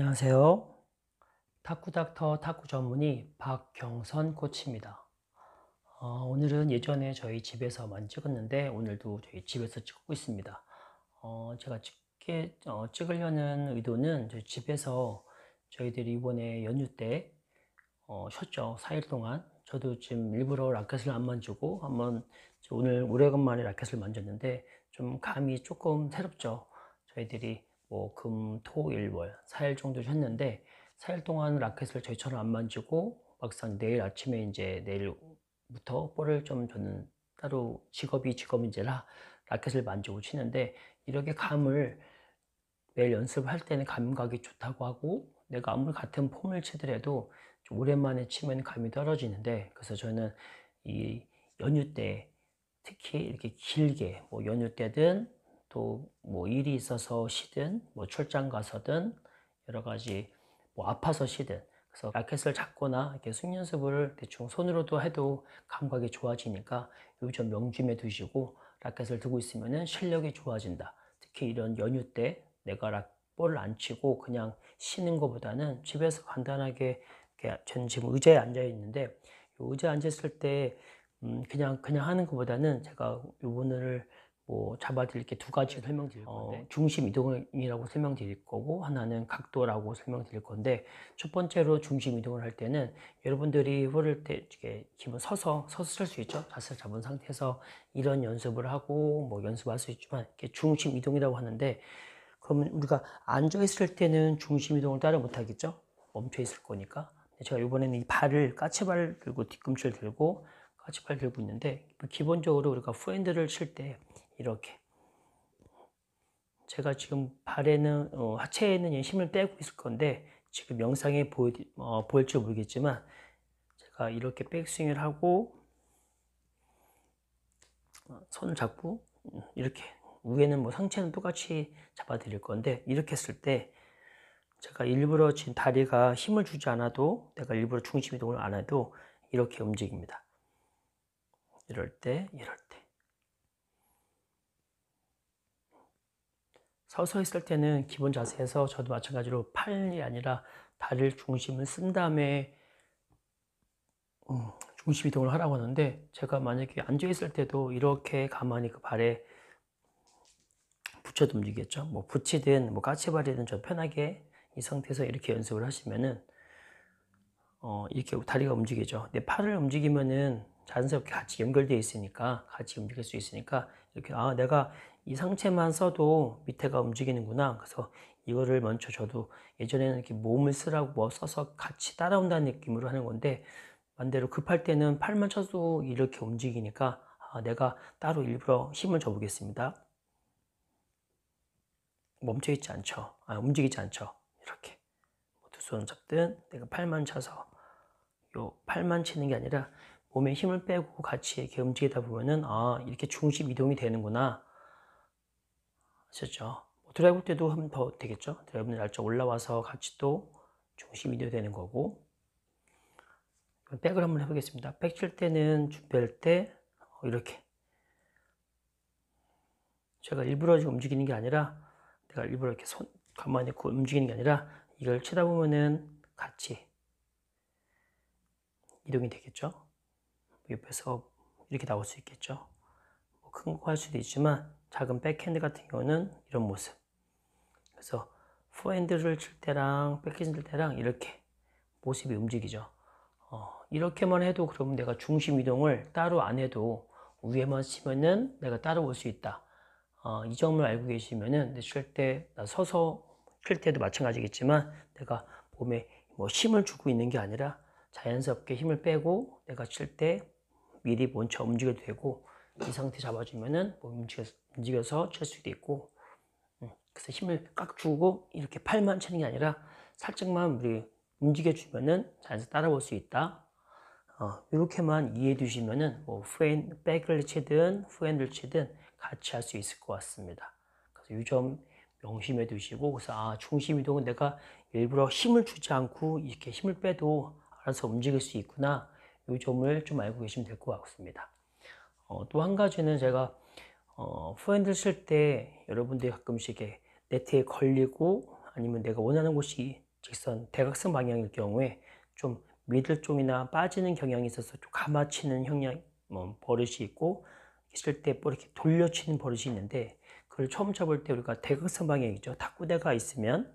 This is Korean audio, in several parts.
안녕하세요. 탁구 닥터 탁구 전문의 박경선 코치입니다. 어, 오늘은 예전에 저희 집에서만 찍었는데 오늘도 저희 집에서 찍고 있습니다. 어, 제가 찍게, 어, 찍으려는 의도는 저희 집에서 저희들이 이번에 연휴 때 어, 쉬었죠. 4일 동안. 저도 지금 일부러 라켓을 안 만지고 한번 오늘 오래간만에 라켓을 만졌는데 좀 감이 조금 새롭죠. 저희들이 뭐 금, 토, 일, 월 4일 정도 했는데 4일 동안 라켓을 저희처럼 안 만지고 막상 내일 아침에 이제 내일부터 볼을 좀 저는 따로 직업이 직업인지라 라켓을 만지고 치는데 이렇게 감을 매일 연습할 때는 감각이 좋다고 하고 내가 아무리 같은 폼을 치더라도 좀 오랜만에 치면 감이 떨어지는데 그래서 저는 이 연휴 때 특히 이렇게 길게 뭐 연휴 때든 또뭐 일이 있어서 쉬든 뭐 출장 가서든 여러 가지 뭐 아파서 쉬든 그래서 라켓을 잡거나 이렇게 숙연습을 대충 손으로도 해도 감각이 좋아지니까 요즘 명심해 두시고 라켓을 두고 있으면 은 실력이 좋아진다. 특히 이런 연휴 때 내가 라, 볼을 안 치고 그냥 쉬는 것보다는 집에서 간단하게 이렇게 저는 지금 의자에 앉아 있는데 의자에 앉았을 때 음, 그냥 그냥 하는 것보다는 제가 요번을 뭐 자바 드릴 게 두 가지 네. 설명드릴 어, 건데 어, 중심 이동이라고 설명드릴 거고 하나는 각도라고 설명드릴 건데 첫 번째로 중심 이동을 할 때는 여러분들이 흐를 때 이렇게 기본 뭐 서서 서서 설수 있죠 자세 잡은 상태에서 이런 연습을 하고 뭐 연습할 수 있지만 이게 중심 이동이라고 하는데 그러면 우리가 앉아 있을 때는 중심 이동을 따라 못 하겠죠 멈춰 있을 거니까 제가 이번에는 이 발을 까치발 들고 뒤꿈치를 들고 까치발 들고 있는데 기본적으로 우리가 후핸드를 칠때 이렇게. 제가 지금 발에는 어, 하체에는 힘을 빼고 있을 건데 지금 영상에 보일 어, 보일지 모르겠지만 제가 이렇게 백스윙을 하고 어, 손을 잡고 음, 이렇게 위에는 뭐 상체는 똑같이 잡아 드릴 건데 이렇게 했을 때 제가 일부러 지금 다리가 힘을 주지 않아도 내가 일부러 중심 이동을 안 해도 이렇게 움직입니다. 이럴 때 이럴 때 서서 있을 때는 기본 자세에서 저도 마찬가지로 팔이 아니라 다리를 중심을 쓴 다음에 음, 중심 이동을 하라고 하는데 제가 만약에 앉아 있을 때도 이렇게 가만히 그 발에 붙여도 움직이겠죠. 뭐 붙이든 뭐 까치발이든 좀 편하게 이 상태에서 이렇게 연습을 하시면은 어, 이렇게 다리가 움직이죠. 근 팔을 움직이면은 자연스럽게 같이 연결되어 있으니까 같이 움직일 수 있으니까 이렇게 아 내가 이 상체만 써도 밑에가 움직이는구나. 그래서 이거를 먼저 저도 예전에는 이렇게 몸을 쓰라고 뭐 써서 같이 따라온다는 느낌으로 하는 건데 반대로 급할 때는 팔만 쳐도 이렇게 움직이니까 아, 내가 따로 일부러 힘을 줘보겠습니다. 멈춰있지 않죠. 아, 움직이지 않죠. 이렇게 뭐 두손을 잡든 내가 팔만 쳐서 요 팔만 치는 게 아니라 몸에 힘을 빼고 같이 이렇게 움직이다 보면은 아 이렇게 중심 이동이 되는구나 아셨죠? 뭐 드라이브 때도 하면 더 되겠죠? 드라이브 날짜 올라와서 같이 또 중심이 되는 거고 백을 한번 해보겠습니다. 백칠 때는 준비할 때 어, 이렇게 제가 일부러 지금 움직이는 게 아니라 내가 일부러 이렇게 손 가만히 있고 움직이는 게 아니라 이걸 쳐다 보면은 같이 이동이 되겠죠. 옆에서 이렇게 나올 수 있겠죠. 뭐 큰거 할 수도 있지만 작은 백핸드 같은 경우는 이런 모습. 그래서 포핸드를 칠 때랑 백핸드 칠 때랑 이렇게 모습이 움직이죠. 어, 이렇게만 해도 그러면 내가 중심 이동을 따로 안 해도 위에만 치면은 내가 따로올 수 있다. 어, 이 점을 알고 계시면은 내 칠때 서서 칠 때도 마찬가지겠지만 내가 몸에 뭐 힘을 주고 있는 게 아니라 자연스럽게 힘을 빼고 내가 칠 때 미리 먼저 움직여도 되고 이 상태 잡아주면은 몸이 움직여서 움직여서 칠 수도 있고 음, 그래서 힘을 꽉 주고 이렇게 팔만 치는 게 아니라 살짝만 우리 움직여주면은 자연스 따라올 수 있다 어, 이렇게만 이해해 주시면은뭐 후엔 백을 치든 후엔을 치든 같이 할 수 있을 것 같습니다 그래서 이 점 명심해 두시고 그래서 아 중심 이동은 내가 일부러 힘을 주지 않고 이렇게 힘을 빼도 알아서 움직일 수 있구나 이 점을 좀 알고 계시면 될 것 같습니다 어, 또한 가지는 제가 어, 후엔들 쓸때 여러분들이 가끔씩 네트에 걸리고 아니면 내가 원하는 곳이 직선 대각선 방향일 경우에 좀 미들 쪽이나 빠지는 경향이 있어서 좀 감아치는 형량 뭐, 버릇이 있고 있을 때 뭐 이렇게 돌려치는 버릇이 있는데 그걸 처음 잡을 때 우리가 대각선 방향이죠. 탁구대가 있으면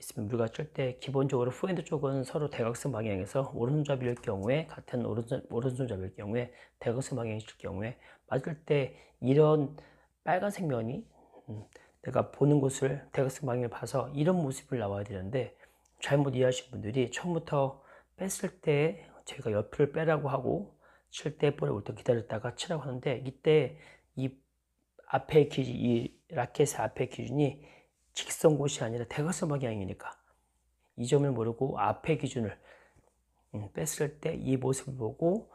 있으면 우리가 칠때 기본적으로 후핸드 쪽은 서로 대각선 방향에서 오른손잡이일 경우에 같은 오른손 오른손잡이일 경우에 대각선 방향이 있을 경우에 맞을 때 이런 빨간색 면이 음, 내가 보는 곳을 대각선 방향을 봐서 이런 모습을 나와야 되는데 잘못 이해하신 분들이 처음부터 뺐을 때 제가 옆을 빼라고 하고 칠 때 볼에 올 때 기다렸다가 치라고 하는데 이때 이 앞에 기준, 이 라켓의 앞에 기준이 직선 곳이 아니라 대각선 방향이니까 이 점을 모르고 앞에 기준을 음, 뺐을 때 이 모습을 보고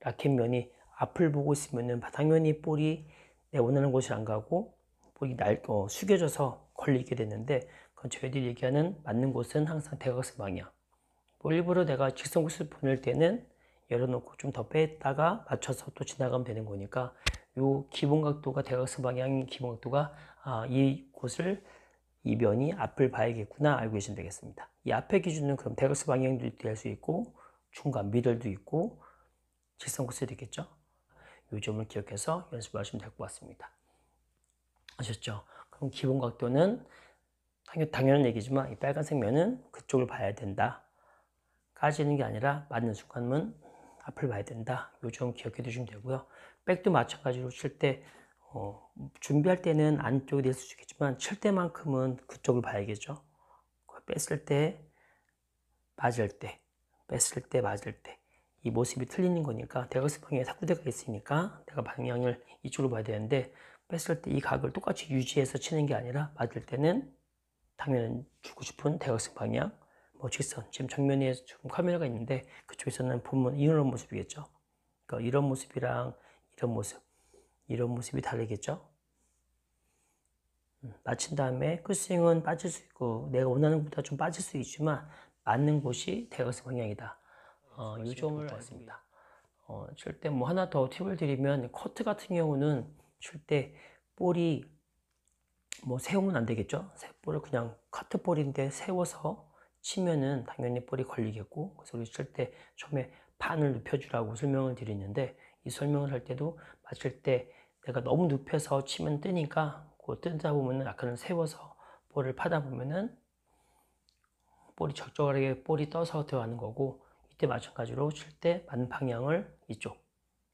라켓 면이 앞을 보고 있으면 당연히 볼이 내 원하는 곳이안 가고 볼이 날, 어, 숙여져서 걸리게 되는데 그건 저희들이 얘기하는 맞는 곳은 항상 대각선 방향. 뭐 일부러 내가 직선 곳을 보낼 때는 열어놓고 좀 더뺐다가 맞춰서 또 지나가면 되는 거니까 요 기본 각도가 대각선 방향 인 기본 각도가 아, 이 곳을 이 면이 앞을 봐야겠구나 알고 계시면 되겠습니다. 이앞에 기준은 그럼 대각선 방향도 될 수 있고 중간 미들도 있고 직선곳슬도 있겠죠. 이 점을 기억해서 연습하시면 될 것 같습니다. 아셨죠? 그럼 기본 각도는 당연한 얘기지만 이 빨간색 면은 그쪽을 봐야 된다. 까지는 게 아니라 맞는 순간은 앞을 봐야 된다. 요점 기억해 두시면 되고요. 백도 마찬가지로 칠때 어, 준비할 때는 안쪽이 될 수 있겠지만 칠 때만큼은 그쪽을 봐야겠죠. 뺐을 때, 맞을 때, 뺐을 때, 맞을 때이 모습이 틀리는 거니까 대각선 방향에 탁구대가 있으니까 내가 방향을 이쪽으로 봐야 되는데 뺐을 때 이 각을 똑같이 유지해서 치는 게 아니라 맞을 때는 당면 주고 싶은 대각선 방향 뭐 직선 지금 정면에 지금 카메라가 있는데 그쪽에서는 보면 이런 모습이겠죠 그러니까 이런 모습이랑 이런 모습 이런 모습이 다르겠죠 음, 맞힌 다음에 끝스윙은 빠질 수 있고 내가 원하는 것보다 좀 빠질 수 있지만 맞는 곳이 대각선 방향이다 어, 요점을 봤습니다. 어, 칠 때 뭐 하나 더 팁을 드리면 커트 같은 경우는 칠 때 볼이 뭐 세우면 안 되겠죠? 볼을 그냥 커트 볼인데 세워서 치면은 당연히 볼이 걸리겠고 그래서 우리 칠때 처음에 판을 눕혀주라고 설명을 드리는데 이 설명을 할 때도 맞을 때 내가 너무 눕혀서 치면 뜨니까 그 뜨다 보면은 아까 세워서 볼을 파다 보면은 볼이 적절하게 볼이 떠서 들어가는 거고 이때 마찬가지로 칠 때 맞는 방향을 이쪽.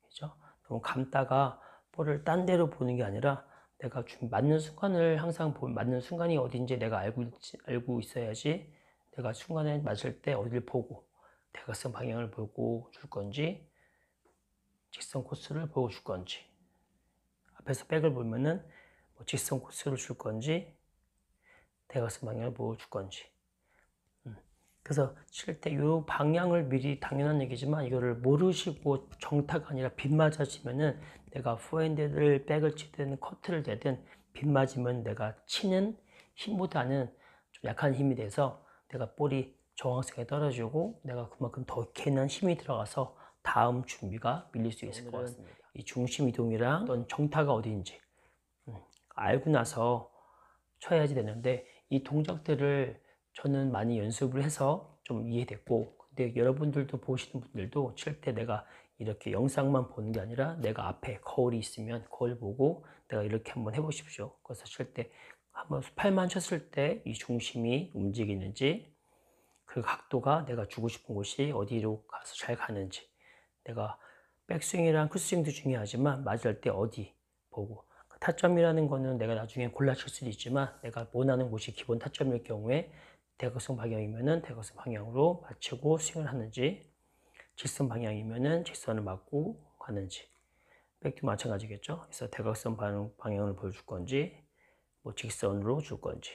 그죠? 그럼 감다가 볼을 딴 데로 보는 게 아니라 내가 맞는 순간을 항상 보, 맞는 순간이 어딘지 내가 알고, 있지, 알고 있어야지 내가 순간에 맞을 때 어디를 보고 대각선 방향을 보고 줄 건지 직선 코스를 보고 줄 건지 앞에서 백을 보면은 뭐 직선 코스를 줄 건지 대각선 방향을 보고 줄 건지 그래서 칠 때 이 방향을 미리 당연한 얘기지만 이거를 모르시고 정타가 아니라 빗맞아지면은 내가 포핸드를 백을 치든 커트를 대든 빗맞으면 내가 치는 힘보다는 좀 약한 힘이 돼서 내가 볼이 정확성에 떨어지고 내가 그만큼 더 캐는 힘이 들어가서 다음 준비가 밀릴 수 있을 것 같습니다. 이 중심 이동이랑 어떤 정타가 어디인지 음, 알고 나서 쳐야지 되는데 이 동작들을 저는 많이 연습을 해서 좀 이해됐고 근데 여러분들도 보시는 분들도 절대 내가 이렇게 영상만 보는 게 아니라 내가 앞에 거울이 있으면 거울 보고 내가 이렇게 한번 해보십시오. 그래서 칠 때 한번 팔만 쳤을 때 이 중심이 움직이는지 그 각도가 내가 주고 싶은 곳이 어디로 가서 잘 가는지 내가 백스윙이랑 크스윙도 중요하지만 맞을 때 어디 보고 그 타점이라는 거는 내가 나중에 골라 칠 수도 있지만 내가 원하는 곳이 기본 타점일 경우에 대각선 방향이면 대각선 방향으로 맞추고 스윙을 하는지 직선 방향이면 직선을 맞고 가는지 백도 마찬가지겠죠. 그래서 대각선 방향을 보여줄 건지 뭐 직선으로 줄 건지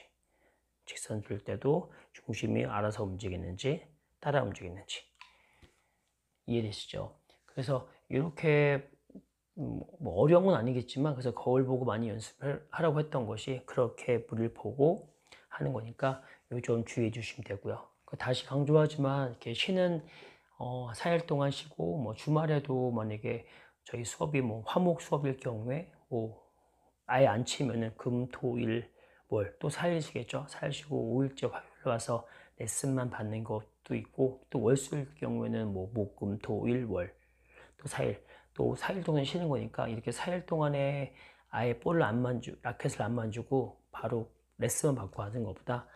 직선 줄 때도 중심이 알아서 움직이는지 따라 움직이는지 이해되시죠? 그래서 이렇게 음, 뭐 어려운 건 아니겠지만 그래서 거울 보고 많이 연습하라고 했던 것이 그렇게 물을 보고 하는 거니까 요점 주의해 주시면 되고요. 그 다시 강조하지만 이렇게 쉬는 어, 4일 동안 쉬고 뭐 주말에도 만약에 저희 수업이 뭐 화목 수업일 경우에 뭐 아예 안 치면은 금, 토, 일, 월 또 4일 쉬겠죠. 4일 쉬고 5일째 화요일 와서 레슨만 받는 것도 있고 또 월수일 경우에는 뭐 목, 금, 토, 일, 월 또 4일 또 4일 동안 쉬는 거니까 이렇게 4일 동안에 아예 볼을 안 만주, 라켓을 안 만주고 바로 레슨 을 받고 하는 것보다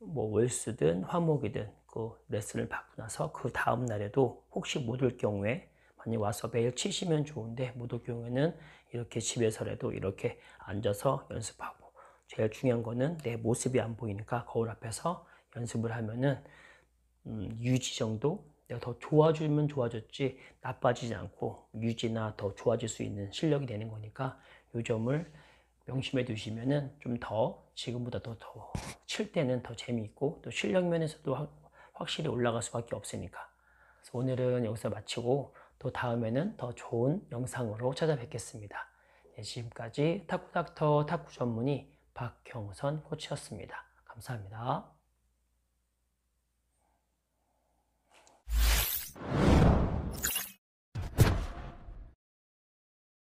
뭐 월수든 화목이든 그 레슨을 받고 나서 그 다음 날에도 혹시 못 올 경우에 많이 와서 매일 치시면 좋은데 못 올 경우에는 이렇게 집에서라도 이렇게 앉아서 연습하고 제일 중요한 거는 내 모습이 안 보이니까 거울 앞에서 연습을 하면은 음, 유지 정도 내가 더 좋아지면 좋아졌지 나빠지지 않고 유지나 더 좋아질 수 있는 실력이 되는 거니까 요 점을 명심해 두시면은 좀 더 지금보다 더 더 칠 때는 더 재미있고 또 실력 면에서도 확, 확실히 올라갈 수밖에 없으니까 그래서 오늘은 여기서 마치고 또 다음에는 더 좋은 영상으로 찾아뵙겠습니다. 네, 지금까지 탁구닥터 탁구 전문의 박경선 코치였습니다. 감사합니다.